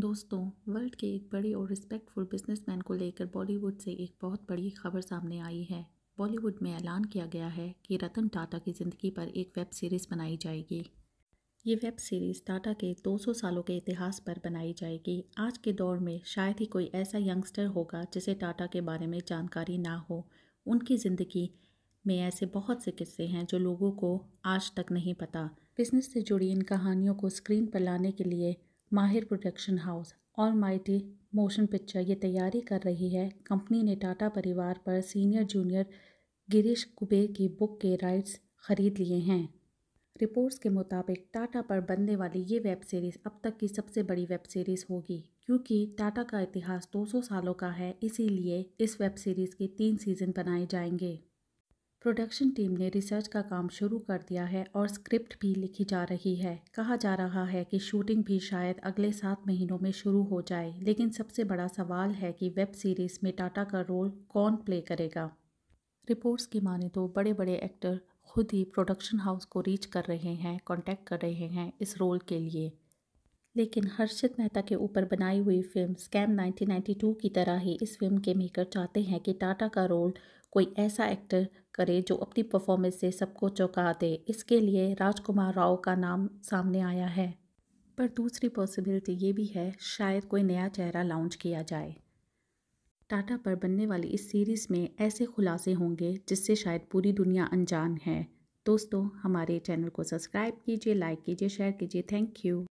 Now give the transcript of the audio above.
दोस्तों वर्ल्ड के एक बड़े और रिस्पेक्टफुल बिजनेसमैन को लेकर बॉलीवुड से एक बहुत बड़ी खबर सामने आई है बॉलीवुड में ऐलान किया गया है कि रतन टाटा की ज़िंदगी पर एक वेब सीरीज़ बनाई जाएगी ये वेब सीरीज़ टाटा के 200 सालों के इतिहास पर बनाई जाएगी आज के दौर में शायद ही कोई ऐसा यंगस्टर होगा जिसे टाटा के बारे में जानकारी ना हो उनकी ज़िंदगी में ऐसे बहुत से किस्से हैं जो लोगों को आज तक नहीं पता बिजनेस से जुड़ी इन कहानियों को स्क्रीन पर लाने के लिए माहिर production house Almighty motion picture ये तैयारी कर रही है कंपनी ने टाटा परिवार पर सीनियर जूनियर गिरीश कुबेर की बुक के राइट्स खरीद लिए हैं रिपोर्ट्स के मुताबिक टाटा पर बनने वाली ये वेब सीरीज़ अब तक की सबसे बड़ी वेब सीरीज़ होगी क्योंकि टाटा का इतिहास 200 सालों का है इसीलिए इस वेब सीरीज़ के तीन सीज़न बनाए जाएंगे प्रोडक्शन टीम ने रिसर्च का काम शुरू कर दिया है और स्क्रिप्ट भी लिखी जा रही है कहा जा रहा है कि शूटिंग भी शायद अगले सात महीनों में शुरू हो जाए लेकिन सबसे बड़ा सवाल है कि वेब सीरीज़ में टाटा का रोल कौन प्ले करेगा रिपोर्ट्स की माने तो बड़े बड़े एक्टर खुद ही प्रोडक्शन हाउस को रीच कर रहे हैं कॉन्टैक्ट कर रहे हैं इस रोल के लिए लेकिन हर्षित मेहता के ऊपर बनाई हुई फिल्म स्कैम 1992 की तरह ही इस फिल्म के मेकर चाहते हैं कि टाटा का रोल कोई ऐसा एक्टर करे जो अपनी परफॉर्मेंस से सबको चौंका दे इसके लिए राजकुमार राव का नाम सामने आया है पर दूसरी पॉसिबिलिटी ये भी है शायद कोई नया चेहरा लॉन्च किया जाए टाटा पर बनने वाली इस सीरीज़ में ऐसे खुलासे होंगे जिससे शायद पूरी दुनिया अनजान है दोस्तों हमारे चैनल को सब्सक्राइब कीजिए लाइक कीजिए शेयर कीजिए थैंक यू